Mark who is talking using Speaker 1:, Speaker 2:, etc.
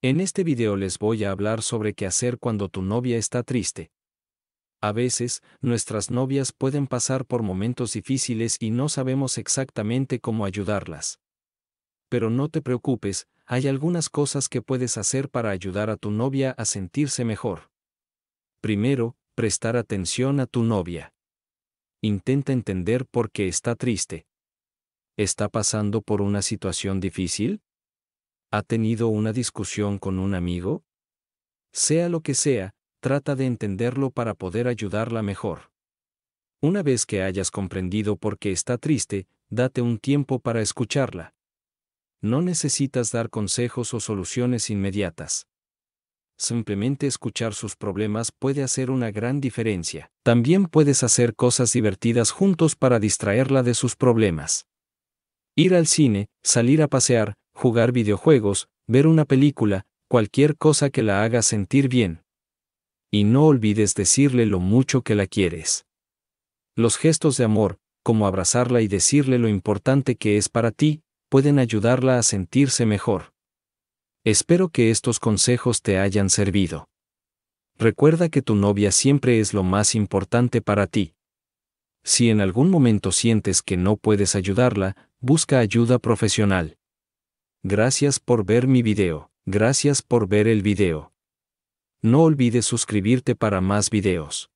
Speaker 1: En este video les voy a hablar sobre qué hacer cuando tu novia está triste. A veces, nuestras novias pueden pasar por momentos difíciles y no sabemos exactamente cómo ayudarlas. Pero no te preocupes, hay algunas cosas que puedes hacer para ayudar a tu novia a sentirse mejor. Primero, prestar atención a tu novia. Intenta entender por qué está triste. ¿Está pasando por una situación difícil? ¿Ha tenido una discusión con un amigo? Sea lo que sea, trata de entenderlo para poder ayudarla mejor. Una vez que hayas comprendido por qué está triste, date un tiempo para escucharla. No necesitas dar consejos o soluciones inmediatas. Simplemente escuchar sus problemas puede hacer una gran diferencia. También puedes hacer cosas divertidas juntos para distraerla de sus problemas. Ir al cine, salir a pasear, jugar videojuegos, ver una película, cualquier cosa que la haga sentir bien. Y no olvides decirle lo mucho que la quieres. Los gestos de amor, como abrazarla y decirle lo importante que es para ti, pueden ayudarla a sentirse mejor. Espero que estos consejos te hayan servido. Recuerda que tu novia siempre es lo más importante para ti. Si en algún momento sientes que no puedes ayudarla, busca ayuda profesional. Gracias por ver mi video. Gracias por ver el video. No olvides suscribirte para más videos.